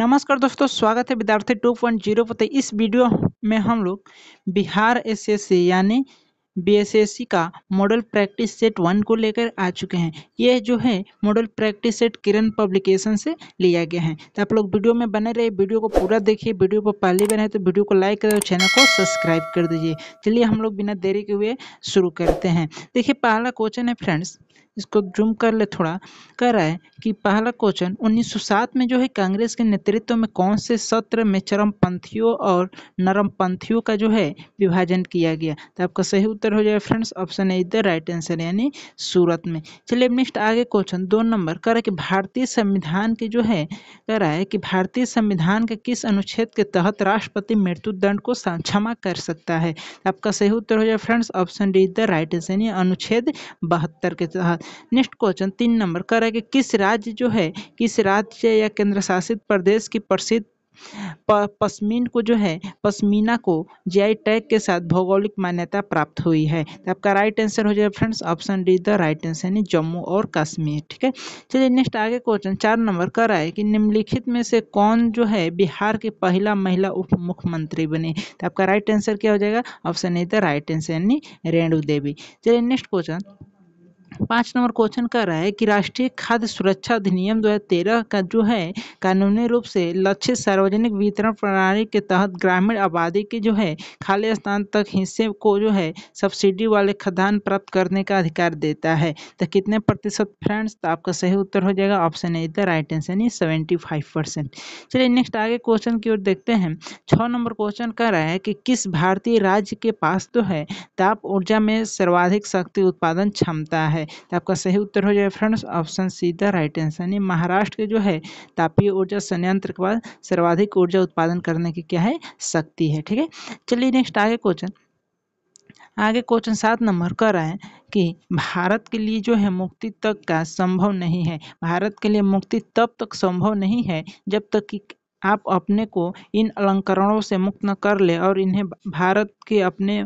नमस्कार दोस्तों स्वागत है विद्यार्थी टू पॉइंट जीरो पर तो इस वीडियो में हम लोग बिहार एसएससी यानी बीएसएससी का मॉडल प्रैक्टिस सेट वन को लेकर आ चुके हैं यह जो है model practice set Kiran publication से लिया गया है तो आप लोग वीडियो में बने रहे वीडियो को पूरा देखिए वीडियो पर पहली बार है तो वीडियो को लाइक करें और चैनल को सब्सक्राइब कर दीजिए चलिए हम लोग बिना देरी के हुए शुरू करते हैं देखिए पहला क्वेश्चन है फ्रेंड्स इसको जूम कर ले थोड़ा कह रहा है कि पहला क्वेश्चन 1907 में जो है कांग्रेस के नेतृत्व में कौन से सत्र में चरमपंथियों और नरमपंथियों का जो है विभाजन किया गया तो आपका सही उत्तर हो जाएगा friends option A the right answer यानी सूरत में चलिए नेक्स्ट आगे क्वेश्चन दो नंबर कह रहा है कि भारतीय संविधान के जो है कह रहा है कि भारतीय संविधान के किस अनुच्छेद के तहत राष्ट्रपति मृत्यु दंड को क्षमा कर सकता है आपका सही उत्तर हो जाए friends option D the right answer यानी अनुच्छेद बहत्तर के तहत बाद नेक्स्ट क्वेश्चन तीन नंबर कर है कि किस राज्य जो है किस राज्य या केंद्र शासित प्रदेश की प्रसिद्ध पश्मीन को जो है पश्मीना को जीआई टैग के साथ भौगोलिक मान्यता प्राप्त हुई है तो आपका राइट आंसर हो जाएगा friends option D the right answer यानी जम्मू और कश्मीर ठीक है चलिए नेक्स्ट आगे क्वेश्चन चार नंबर कर रहा है कि निम्नलिखित में से कौन जो है बिहार की पहला महिला उप मुख्यमंत्री बने तो आपका राइट आंसर क्या हो जाएगा option A the right answer यानी रेणु देवी चलिए नेक्स्ट क्वेश्चन पाँच नंबर क्वेश्चन कह रहा है कि राष्ट्रीय खाद्य सुरक्षा अधिनियम 2013 का जो है कानूनी रूप से लक्षित सार्वजनिक वितरण प्रणाली के तहत ग्रामीण आबादी के जो है खाली स्थान तक हिस्से को जो है सब्सिडी वाले खदान प्राप्त करने का अधिकार देता है तो कितने प्रतिशत फ्रेंड्स तो आपका सही उत्तर हो जाएगा option A the right answer यानी सेवेंटी फाइव परसेंट चलिए नेक्स्ट आगे क्वेश्चन की ओर देखते हैं छः नंबर क्वेश्चन कह रहा है कि किस भारतीय राज्य के पास तो है ताप ऊर्जा में सर्वाधिक शक्ति उत्पादन क्षमता है तो आपका सही उत्तर हो जाएगा friends option C the right answer यानी महाराष्ट्र के जो है तापीय ऊर्जा संयंत्र के बाद सर्वाधिक ऊर्जा उत्पादन करने की क्या है शक्ति है ठीक है चलिए नेक्स्ट आगे क्वेश्चन आगे क्वेश्चन सात नंबर कर रहा है कि भारत के लिए जो है मुक्ति तक का संभव नहीं है भारत के लिए मुक्ति तब तक संभव नहीं है जब तक कि आप अपने को इन अलंकरणों से मुक्त न कर ले और इन्हें भारत के अपने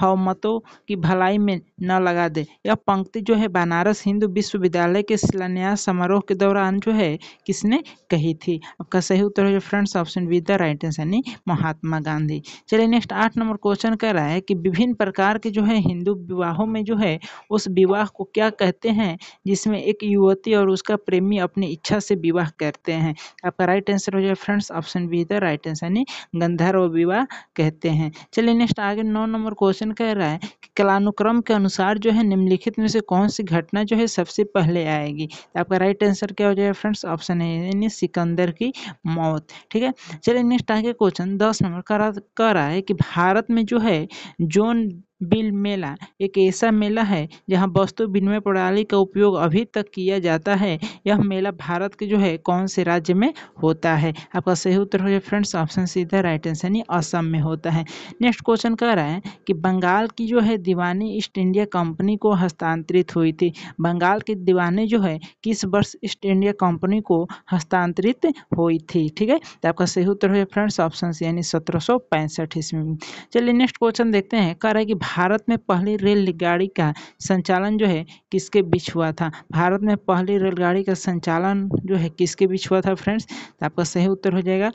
हवमतों की भलाई में न लगा दे यह पंक्ति जो है बनारस हिंदू विश्वविद्यालय के शिलान्यास समारोह के दौरान जो है किसने कही थी आपका सही उत्तर है friends option with the right answer यानी महात्मा गांधी चलिए नेक्स्ट आठ नंबर क्वेश्चन कह रहा है कि विभिन्न प्रकार के जो है हिंदू विवाहों में जो है उस विवाह को क्या कहते हैं जिसमें एक युवती और उसका प्रेमी अपनी इच्छा से विवाह करते हैं आपका राइट आंसर हो जाए friends option B the right answer यानी गंधर्व विवाह कहते हैं चलिए नेक्स्ट आगे नौ नंबर क्वेश्चन क्वेश्चन कह रहा है कि कलानुक्रम के अनुसार जो है निम्नलिखित में से कौन सी घटना जो है सबसे पहले आएगी तो आपका राइट आंसर क्या हो जाएगा फ्रेंड्स ऑप्शन है यानी सिकंदर की मौत ठीक है चलिए नेक्स्ट आगे क्वेश्चन दस नंबर कह रहा है कि भारत में जो है जोन बिल मेला एक ऐसा मेला है जहाँ वस्तु विनिमय प्रणाली का उपयोग अभी तक किया जाता है यह मेला भारत के जो है कौन से राज्य में होता है आपका सही उत्तर हो जाए friends option C the right answer यानी असम में होता है नेक्स्ट क्वेश्चन कह रहा है कि बंगाल की जो है दीवानी ईस्ट इंडिया कंपनी को हस्तांतरित हुई थी बंगाल की दीवानी जो है किस वर्ष ईस्ट इंडिया कंपनी को हस्तांतरित हुई थी ठीक है तो आपका सही उत्तर हो जाए फ्रेंड्स ऑप्शन यानी सत्रह सौ पैंसठ ईस्वी चलिए नेक्स्ट क्वेश्चन देखते हैं कह रहा है कि भारत में पहली रेलगाड़ी का संचालन जो है किसके बीच हुआ था भारत में पहली रेलगाड़ी का संचालन जो है किसके बीच हुआ था फ्रेंड्स तो आपका सही उत्तर हो जाएगा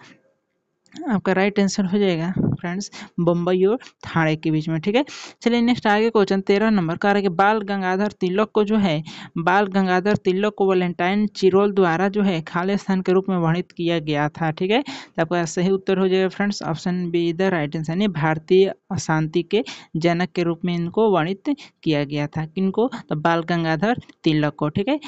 आपका राइट आंसर हो जाएगा फ्रेंड्स बम्बई और थाने के बीच में ठीक है चलिए नेक्स्ट आगे क्वेश्चन तेरह नंबर का रहा बाल गंगाधर तिलक को जो है बाल गंगाधर तिलक को वैलेंटाइन चिरोल द्वारा जो है खाली स्थान के रूप में वर्णित किया गया था ठीक है तो आपका सही उत्तर हो जाएगा friends option B the right answer यानी भारतीय अशांति के जनक के रूप में इनको वर्णित किया गया था किनको तो बाल गंगाधर तिलक को ठीक है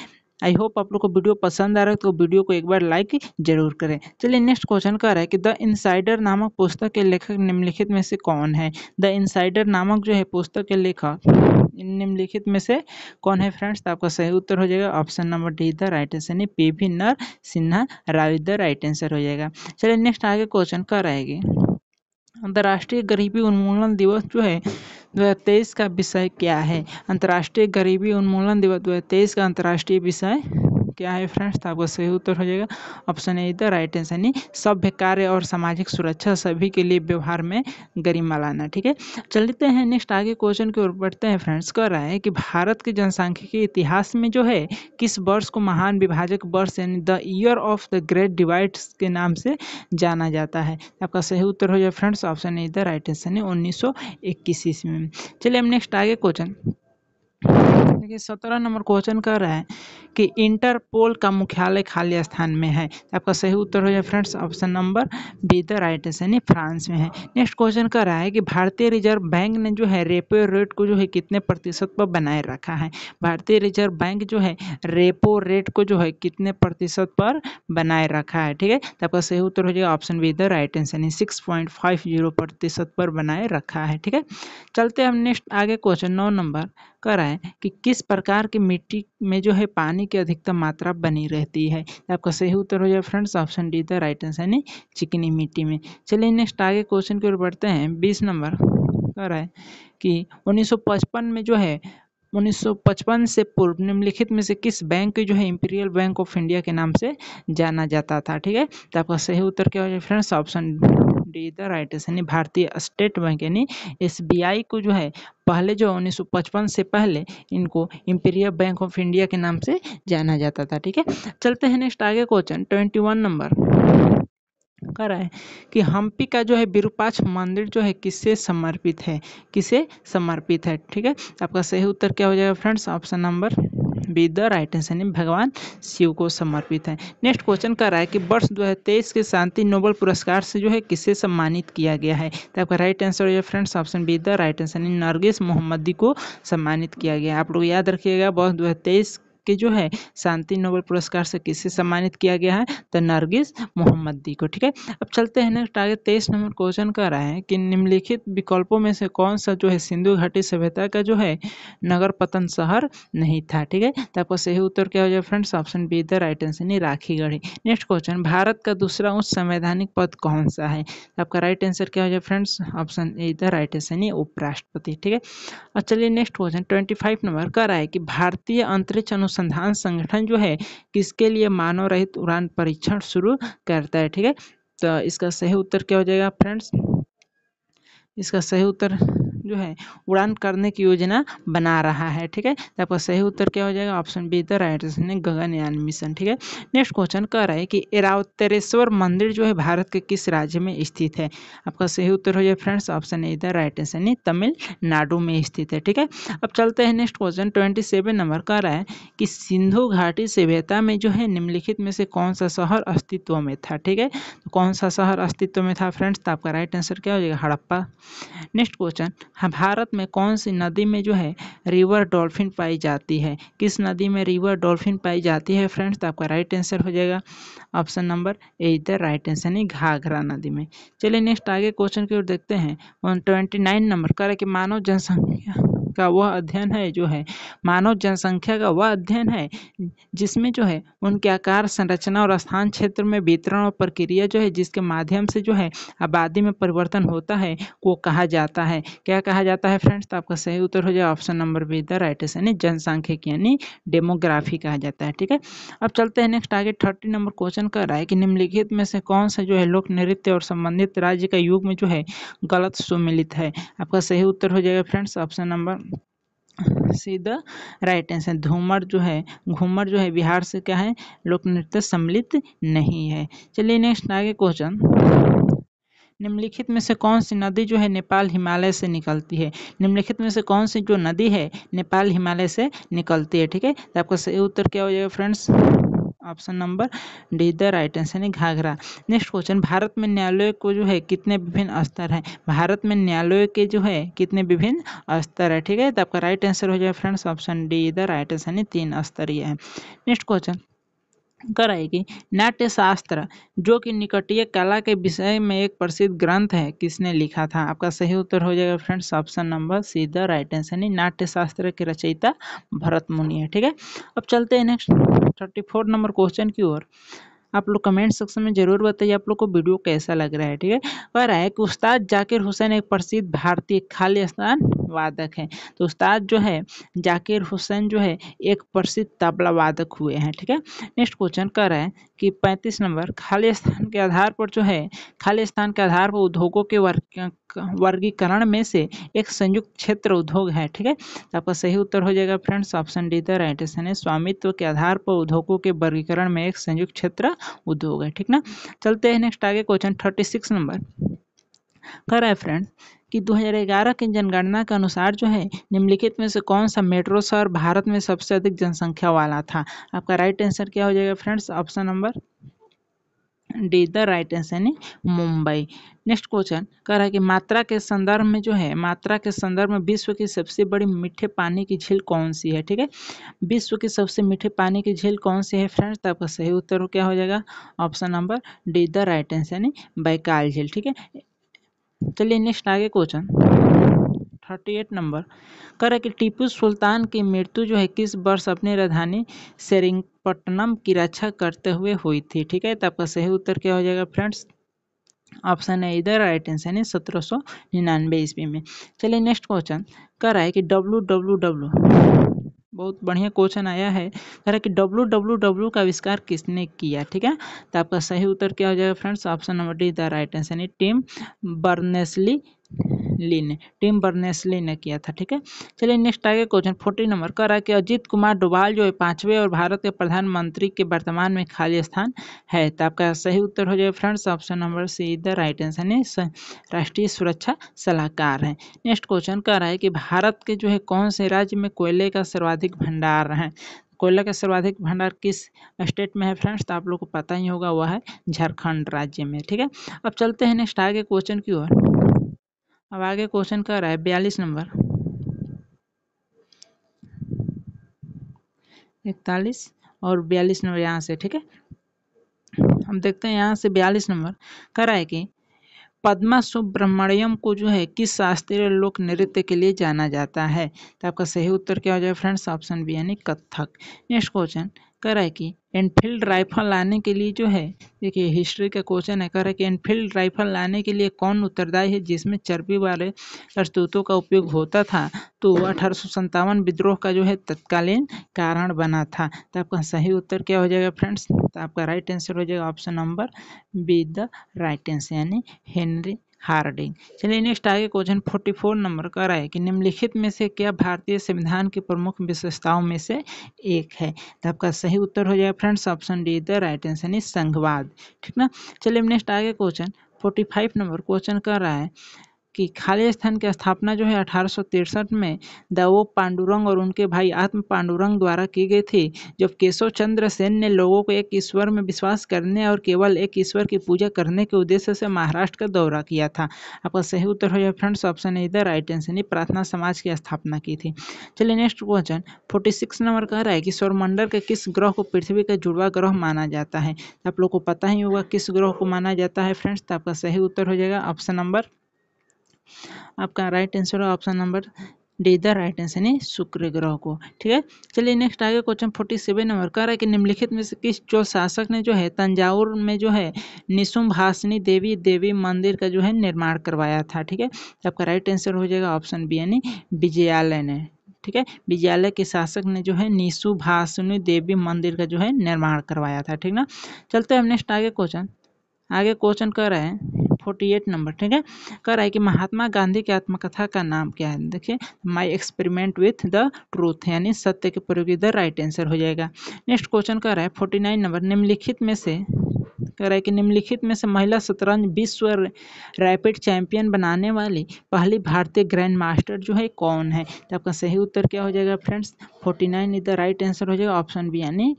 आई होप आप लोग को वीडियो पसंद आ रहा है तो वीडियो को एक बार लाइक जरूर करें चलिए नेक्स्ट क्वेश्चन कह रहा है कि द इनसाइडर नामक पुस्तक के लेखक निम्नलिखित में से कौन है द इनसाइडर नामक जो है पुस्तक के लेखक निम्नलिखित में से कौन है फ्रेंड्स तो आपका सही उत्तर हो जाएगा option number D the right answer नहीं P V Narasimha Rao the right answer हो जाएगा चलिए नेक्स्ट आगे क्वेश्चन का रहेगी अंतर्राष्ट्रीय गरीबी उन्मूलन दिवस जो है दो हज़ार तेईस का विषय क्या है अंतर्राष्ट्रीय गरीबी उन्मूलन दिवस दो हज़ार तेईस का अंतर्राष्ट्रीय विषय क्या है फ्रेंड्स तो आपका सही उत्तर हो जाएगा option A the right answer यानी सभ्य कार्य और सामाजिक सुरक्षा सभी के लिए व्यवहार में गरिमा लाना ठीक है चलते हैं नेक्स्ट आगे क्वेश्चन की ओर बढ़ते हैं फ्रेंड्स कह रहा है कि भारत के के इतिहास में जो है किस वर्ष को महान विभाजक वर्ष यानी the year of the great divide के नाम से जाना जाता है आपका सही उत्तर हो जाए friends option A the right answer नहीं उन्नीस सौ इक्कीस ईस्वी में चलिए हम नेक्स्ट आगे क्वेश्चन देखिए सत्रह नंबर क्वेश्चन कर रहा है कि इंटरपोल का मुख्यालय खाली स्थान में है आपका सही उत्तर हो जाए friends option number B the right answer यानी फ्रांस में है नेक्स्ट क्वेश्चन कर रहा है कि भारतीय रिजर्व बैंक ने जो है रेपो रेट को जो है कितने प्रतिशत पर बनाए रखा है भारतीय रिजर्व बैंक जो है रेपो रेट को जो है कितने प्रतिशत पर बनाए रखा है ठीक है तो आपका सही उत्तर हो जाएगा option B the right answer यानी सिक्स पॉइंट फाइव जीरो प्रतिशत पर बनाए रखा है ठीक है चलते हम नेक्स्ट आगे क्वेश्चन नौ नंबर कर रहा है है कि किस प्रकार की मिट्टी में जो है पानी की अधिकतम मात्रा बनी रहती है आपका सही उत्तर हो जाए friends option D the right answer यानी चिकनी मिट्टी में चलिए नेक्स्ट आगे क्वेश्चन की ओर बढ़ते हैं बीस नंबर कह रहा है कि 1955 में जो है 1955 से पूर्व निम्नलिखित में से किस बैंक जो है इंपीरियल बैंक ऑफ इंडिया के नाम से जाना जाता था ठीक है तो आपका सही उत्तर क्या हो friends option D the right यानी भारतीय स्टेट बैंक यानी एसबीआई को जो है पहले जो 1955 से पहले इनको इंपीरियल बैंक ऑफ इंडिया के नाम से जाना जाता था ठीक है चलते हैं नेक्स्ट आगे क्वेश्चन ट्वेंटी नंबर रहा है कि हम्पी का जो है विरूपाक्ष मंदिर जो है किससे समर्पित है किसे समर्पित है ठीक है आपका सही उत्तर क्या हो जाएगा friends option number B the right answer यानी भगवान शिव को समर्पित है नेक्स्ट क्वेश्चन कर रहा है कि वर्ष तेईस के शांति नोबल पुरस्कार से जो है किसे सम्मानित किया गया है तो आपका राइट आंसर हो जाए friends option B the right answer यानी नरगिस मोहम्मदी को सम्मानित किया गया आप लोग याद रखिएगा वर्ष दो के जो है शांति नोबल पुरस्कार से किसे सम्मानित किया गया है तो नरगिस मोहम्मदी को ठीक है अब चलते हैं नेक्स्ट आगे तेईस नंबर क्वेश्चन कर रहा है कि निम्नलिखित विकल्पों में से कौन सा जो है सिंधु घाटी सभ्यता का जो है नगर पतन शहर नहीं था ठीक है तो आपको सही उत्तर क्या हो जाए friends option B the right answer नहीं राखीगढ़ी नेक्स्ट क्वेश्चन भारत का दूसरा उच्च संवैधानिक पद कौन सा है तो आपका राइट आंसर क्या हो जाए friends option A the right answer नहीं उपराष्ट्रपति ठीक है और चलिए next question twenty five number कर रहा है कि भारतीय अंतरिक्ष अनुसंधान अनुसंधान संगठन जो है किसके लिए मानव रहित उड़ान परीक्षण शुरू करता है ठीक है तो इसका सही उत्तर क्या हो जाएगा फ्रेंड्स इसका सही उत्तर जो है उड़ान करने की योजना बना रहा है ठीक है तो आपका सही उत्तर क्या हो जाएगा ऑप्शन बी द राइट ने गगनयान मिशन ठीक है नेक्स्ट क्वेश्चन कह रहा है कि एरावतरेश्वर मंदिर जो है भारत के किस राज्य में स्थित है आपका सही उत्तर हो जाए friends option A the right answer नहीं तमिलनाडु में स्थित है ठीक है अब चलते हैं next question twenty seven number कह रहा है कि सिंधु घाटी सभ्यता में जो है निम्नलिखित में से कौन सा शहर अस्तित्व में था ठीक है तो कौन सा शहर अस्तित्व में था फ्रेंड्स तो आपका राइट आंसर क्या हो जाएगा हड़प्पा नेक्स्ट क्वेश्चन हाँ भारत में कौन सी नदी में जो है रिवर डॉल्फिन पाई जाती है किस नदी में रिवर डॉल्फिन पाई जाती है फ्रेंड्स तो आपका राइट आंसर हो जाएगा option number A the right answer नहीं घाघरा नदी में चलिए नेक्स्ट आगे क्वेश्चन की ओर देखते हैं वन ट्वेंटी नाइन नंबर कर कि मानव जनसंख्या का वह अध्ययन है जो है मानव जनसंख्या का वह अध्ययन है जिसमें जो है उनके आकार संरचना और स्थान क्षेत्र में वितरण और प्रक्रिया जो है जिसके माध्यम से जो है आबादी में परिवर्तन होता है वो कहा जाता है क्या कहा जाता है फ्रेंड्स तो आपका सही उत्तर हो जाए option number B the right यानी जनसंख्यक यानी डेमोग्राफी कहा जाता है ठीक है अब चलते हैं नेक्स्ट आगे थर्टी नंबर क्वेश्चन कर रहा है कि निम्नलिखित में से कौन सा जो है लोक नृत्य और संबंधित राज्य का युग में जो है गलत सुमिलित है आपका सही उत्तर हो जाएगा friends option number C the right answer Ghoomar जो है घूमर जो है बिहार से क्या है लोक नृत्य सम्मिलित नहीं है चलिए नेक्स्ट आगे क्वेश्चन निम्नलिखित में से कौन सी नदी जो है नेपाल हिमालय से निकलती है निम्नलिखित में से कौन सी जो नदी है नेपाल हिमालय से निकलती है ठीक है तो आपका सही उत्तर क्या हो जाएगा friends option number D the right answer यानी घाघरा नेक्स्ट क्वेश्चन भारत में न्यायालय को जो है कितने विभिन्न स्तर हैं भारत में न्यायालय के जो है कितने विभिन्न स्तर है ठीक है तो आपका राइट आंसर हो जाए friends option D the right answer यानी तीन स्तरीय है नेक्स्ट क्वेश्चन कराएगी नाट्यशास्त्र जो कि निकटीय कला के विषय में एक प्रसिद्ध ग्रंथ है किसने लिखा था आपका सही उत्तर हो जाएगा friends option number C the right answer यानी नाट्यशास्त्र के रचयिता भरत मुनि है ठीक है अब चलते हैं next thirty four number question की ओर आप लोग कमेंट सेक्शन में ज़रूर बताइए आप लोग को वीडियो कैसा लग रहा है ठीक है रहा है कि उस्ताद जाकिर हुसैन एक प्रसिद्ध भारतीय खालिस्तान वादक है तो उस्ताद जो है जाकिर हुसैन जो है एक प्रसिद्ध तबला वादक हुए हैं ठीक है नेक्स्ट क्वेश्चन कर रहे हैं कि 35 नंबर खालिस्तान के आधार पर जो है खालिस्तान के आधार पर उद्योगों के वर्ग वर्गीकरण में से एक संयुक्त क्षेत्र उद्योग है ठीक है तो आपका सही उत्तर हो जाएगा friends option D the right स्वामित्व के आधार पर उद्योगों के वर्गीकरण में एक संयुक्त क्षेत्र वो हो गए ठीक ना चलते हैं नेक्स्ट आगे क्वेश्चन थर्टी सिक्स नंबर कर रहा है फ्रेंड कि 2011 की जनगणना के अनुसार जो है निम्नलिखित में से कौन सा मेट्रो शहर भारत में सबसे अधिक जनसंख्या वाला था आपका राइट आंसर क्या हो जाएगा friends option number D the right answer यानी मुंबई नेक्स्ट क्वेश्चन कह रहा है कि मात्रा के संदर्भ में जो है मात्रा के संदर्भ में विश्व की सबसे बड़ी मीठे पानी की झील कौन सी है ठीक है विश्व की सबसे मीठे पानी की झील कौन सी है फ्रेंड्स तो आपका सही उत्तर क्या हो जाएगा option number D the right answer यानी बैकाल झील ठीक है चलिए नेक्स्ट आगे क्वेश्चन थर्टी एट नंबर कह रहा है कि टीपू सुल्तान की मृत्यु जो है किस वर्ष अपनी राजधानी सेरिंग पट्टनम की रक्षा करते हुए हुई थी ठीक है तो आपका सही उत्तर क्या हो जाएगा फ्रेंड्स ऑप्शन है इधर राइट आंसर है सत्रह सौ निन्यानवे ईस्वी में चलिए नेक्स्ट क्वेश्चन कह रहा है कि डब्लू डब्लू डब्लू बहुत बढ़िया क्वेश्चन आया है कह रहा है कि डब्लू डब्लू डब्लू का आविष्कार किसने किया ठीक है तो आपका सही उत्तर क्या हो जाएगा friends option number D the right answer है टीम बर्नेसली ली ने टीम बर्नेस ली ने किया था ठीक है चलिए नेक्स्ट आगे क्वेश्चन फोर्टीन नंबर कर रहा है कि अजीत कुमार डोभाल जो है पांचवें और भारत के प्रधानमंत्री के वर्तमान में खाली स्थान है तो आपका सही उत्तर हो जाए friends option number C the right answer है राष्ट्रीय सुरक्षा सलाहकार हैं नेक्स्ट क्वेश्चन कर रहा है कि भारत के जो है कौन से राज्य में कोयले का सर्वाधिक भंडार है कोयला का सर्वाधिक भंडार किस स्टेट में है फ्रेंड्स तो आप लोग को पता ही होगा वह है झारखंड राज्य में ठीक है अब चलते हैं नेक्स्ट आगे क्वेश्चन की ओर अब आगे क्वेश्चन कर रहा है बयालीस नंबर इकतालीस और बयालीस नंबर यहाँ से ठीक है हम देखते हैं यहाँ से बयालीस नंबर कह रहा है कि पद्मा सुब्रमण्यम को जो है किस शास्त्रीय लोक नृत्य के लिए जाना जाता है तो आपका सही उत्तर क्या हो जाएगा फ्रेंड्स ऑप्शन बी यानी कथक नेक्स्ट क्वेश्चन है कि एनफील्ड राइफल लाने के लिए जो है देखिए हिस्ट्री का क्वेश्चन है करे कि एनफील्ड राइफल लाने के लिए कौन उत्तरदायी है जिसमें चर्बी वाले करतूतों का उपयोग होता था तो अठारह विद्रोह का जो है तत्कालीन कारण बना था तो आपका सही उत्तर क्या हो जाएगा फ्रेंड्स तो आपका राइट आंसर हो जाएगा option number B the right answer यानी हेनरी हार्डिंग चलिए नेक्स्ट आगे क्वेश्चन 44 नंबर का रहा है कि निम्नलिखित में से क्या भारतीय संविधान की प्रमुख विशेषताओं में से एक है तो आपका सही उत्तर हो जाएगा friends option D the right answer is संघवाद ठीक ना चलिए नेक्स्ट आगे क्वेश्चन 45 नंबर क्वेश्चन कर रहा है कि खाली स्थान की स्थापना जो है अठारह में दवो पांडुरंग और उनके भाई आत्म पांडुरंग द्वारा की गई थी जब केशव चंद्र सेन ने लोगों को एक ईश्वर में विश्वास करने और केवल एक ईश्वर की पूजा करने के उद्देश्य से महाराष्ट्र का दौरा किया था आपका सही उत्तर हो जाए फ्रेंड्स ऑप्शन इधर the right answer Prarthana Samaj की स्थापना की थी चलिए next question forty six number कह रहा है कि सौरमंडल के किस ग्रह को पृथ्वी का जुड़वा ग्रह माना जाता है आप लोग को पता ही होगा किस ग्रह को माना जाता है फ्रेंड्स तो आपका सही उत्तर हो जाएगा ऑप्शन नंबर आपका राइट आंसर है option number D the right answer है शुक्र ग्रह को ठीक है चलिए नेक्स्ट आगे क्वेश्चन फोर्टी सेवन नंबर कह रहा है कि निम्नलिखित में से किस जो शासक ने जो है तंजावुर में जो है भाषणी देवी देवी मंदिर का जो है निर्माण करवाया था ठीक है आपका राइट आंसर हो जाएगा ऑप्शन बी यानी विजयालय ने ठीक है विजयालय के शासक ने जो है निशु भाषणी देवी मंदिर का जो है निर्माण करवाया था ठीक ना चलते हैं नेक्स्ट आगे क्वेश्चन आगे क्वेश्चन कर रहा है फोर्टी एट नंबर ठीक है कह रहा है कि महात्मा गांधी की आत्मकथा का नाम क्या है देखिए my experiment with the truth यानी सत्य के प्रयोग इधर राइट आंसर हो जाएगा नेक्स्ट क्वेश्चन कह रहा है फोर्टी नाइन नंबर निम्नलिखित में से कह रहा है कि निम्नलिखित में से महिला शतरंज विश्व रैपिड चैंपियन बनाने वाली पहली भारतीय ग्रैंड मास्टर जो है कौन है तो आपका सही उत्तर क्या हो जाएगा फ्रेंड्स फोर्टी नाइन इधर राइट आंसर हो जाएगा ऑप्शन बी यानी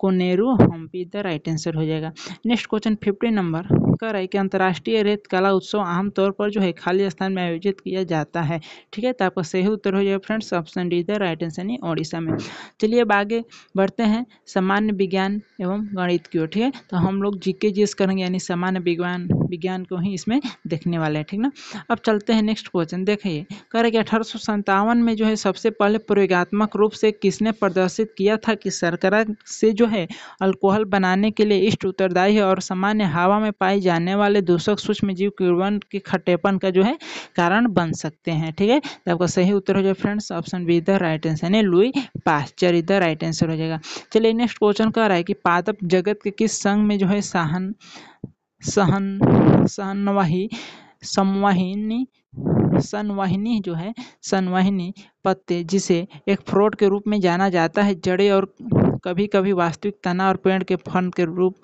Koneru Humpy the right answer हो जाएगा नेक्स्ट क्वेश्चन फिफ्टीन नंबर जानकर है कि अंतर्राष्ट्रीय रेत कला उत्सव आमतौर पर जो है खाली स्थान में आयोजित किया जाता है ठीक है तो आपका सही उत्तर हो जाएगा फ्रेंड्स ऑप्शन डी इधर राइट आंसर नहीं ओडिशा में चलिए अब आगे बढ़ते हैं सामान्य विज्ञान एवं गणित की ओर ठीक है तो हम लोग जीके जीएस करेंगे यानी सामान्य विज्ञान विज्ञान को ही इसमें देखने वाले हैं ठीक ना अब चलते हैं नेक्स्ट क्वेश्चन देखिए कह रहे कि अठारह में जो है सबसे पहले प्रयोगात्मक रूप से किसने प्रदर्शित किया था कि सरकार से जो है अल्कोहल बनाने के लिए इष्ट उत्तरदायी है और सामान्य हवा में पाई जाने वाले दूषक सूक्ष्म जीव कीड़वन के खट्टेपन का जो है कारण बन सकते हैं ठीक है तो आपका सही उत्तर हो जाए friends option B the right answer यानी लुई पास्चर इधर राइट आंसर हो जाएगा चलिए नेक्स्ट क्वेश्चन कह रहा है कि पादप जगत के किस संघ में जो है सहन सहन सहनवाही समवाहिनी सनवाहिनी जो है सनवाहिनी पत्ते जिसे एक फ्रोड के रूप में जाना जाता है जड़े और कभी कभी वास्तविक तना और पेड़ के फन के रूप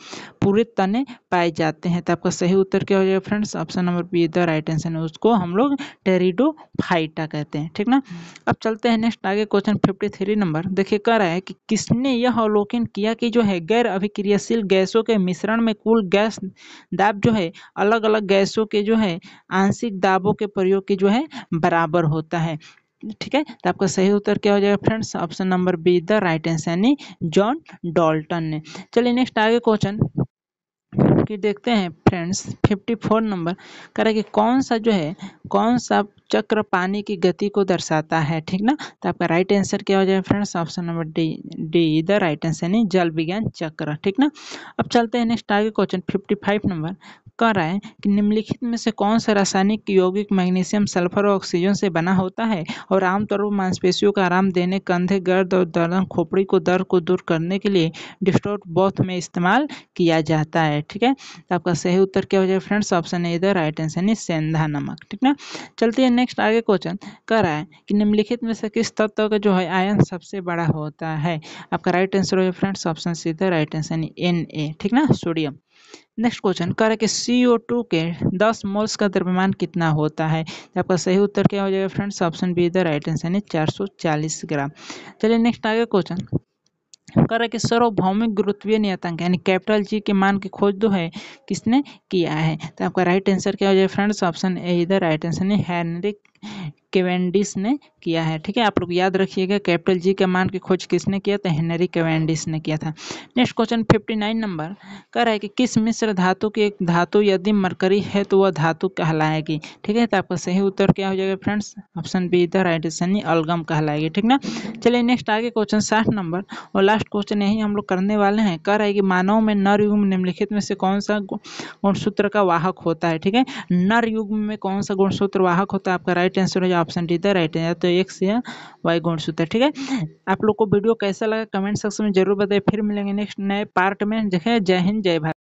पूरे तने पाए जाते हैं तो आपका सही उत्तर क्या हो जाएगा friends option number B the right answer है उसको हम लोग टेरिडो फाइटा कहते हैं ठीक ना हम्म। अब चलते हैं नेक्स्ट आगे क्वेश्चन फिफ्टी थ्री नंबर देखिए कह रहा है कि किसने यह अवलोकन किया कि जो है गैर अभिक्रियाशील गैसों के मिश्रण में कुल गैस दाब जो है अलग अलग गैसों के जो है आंशिक दाबों के प्रयोग के जो है बराबर होता है ठीक है तो आपका सही उत्तर क्या हो जाएगा friends option number B the right answer यानी जॉन डॉल्टन ने चलिए नेक्स्ट आगे क्वेश्चन कि देखते हैं फ्रेंड्स 54 नंबर कह रहा है कि कौन सा जो है कौन सा चक्र पानी की गति को दर्शाता है ठीक ना तो आपका राइट आंसर क्या हो जाए friends option number D D the right answer यानी जल विज्ञान चक्र ठीक ना अब चलते हैं नेक्स्ट आगे क्वेश्चन 55 नंबर कह रहा है कि निम्नलिखित में से कौन सा रासायनिक यौगिक मैग्नीशियम सल्फर और ऑक्सीजन से बना होता है और आमतौर पर मांसपेशियों का आराम देने कंधे गर्द और दर्दन खोपड़ी को दर्द को दूर करने के लिए डिस्टोर्ट बॉथ में इस्तेमाल किया जाता है ठीक है तो आपका सही उत्तर क्या हो जाएगा फ्रेंड्स ऑप्शन ए इधर राइट आंसर इज सेंधा नमक ठीक ना चलते हैं नेक्स्ट आगे क्वेश्चन कर रहा है कि निम्नलिखित में से किस तत्व का जो है आयन सबसे बड़ा होता है आपका राइट आंसर हो होगा फ्रेंड्स ऑप्शन सी इधर राइट आंसर एन ए ठीक ना सोडियम नेक्स्ट क्वेश्चन कह रहा है कि सी ओ टू के दस मोल्स का द्रव्यमान कितना होता है तो आपका सही उत्तर क्या हो जाएगा फ्रेंड्स ऑप्शन बी इधर राइट आंसर है चार सौ चालीस ग्राम चलिए नेक्स्ट आगे क्वेश्चन कह रहा है कि सर्वभौमिक गुरुत्वीय नियतांक यानी कैपिटल जी के मान की खोज दो है किसने किया है तो आपका राइट आंसर क्या हो जाए फ्रेंड्स ऑप्शन ए इधर राइट आंसर है हेनरिक केवेंडिस ने किया है ठीक है आप लोग याद रखिएगा कैपिटल जी के मान की खोज किसने किया तो हेनरी केवेंडिस ने किया था next question fifty nine number कह रहा है कि किस मिश्र धातु की एक धातु यदि मरकरी है तो वह धातु कहलाएगी ठीक है तो आपका सही उत्तर क्या हो जाएगा फ्रेंड्स ऑप्शन बी इधर राइट सनी अलगम कहलाएगी ठीक ना चलिए नेक्स्ट आगे क्वेश्चन साठ नंबर और लास्ट क्वेश्चन यही हम लोग करने वाले हैं कह रहा है कि मानव में नर युग निम्नलिखित में से कौन सा गुणसूत्र का वाहक होता है ठीक है नर युग में कौन सा गुणसूत्र वाहक होता है आपका राइट आंसर हो जाए option D the right answer तो एक्स या वाई गुण सूत्र ठीक है आप लोग को वीडियो कैसा लगा कमेंट सेक्शन में जरूर बताए फिर मिलेंगे नेक्स्ट नए पार्ट में जय हिंद जय भारत